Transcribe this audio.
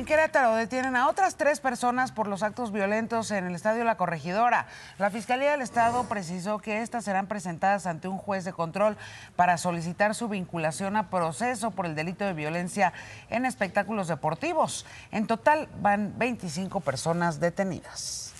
En Querétaro detienen a otras tres personas por los actos violentos en el Estadio La Corregidora. La Fiscalía del Estado precisó que estas serán presentadas ante un juez de control para solicitar su vinculación a proceso por el delito de violencia en espectáculos deportivos. En total van 25 personas detenidas.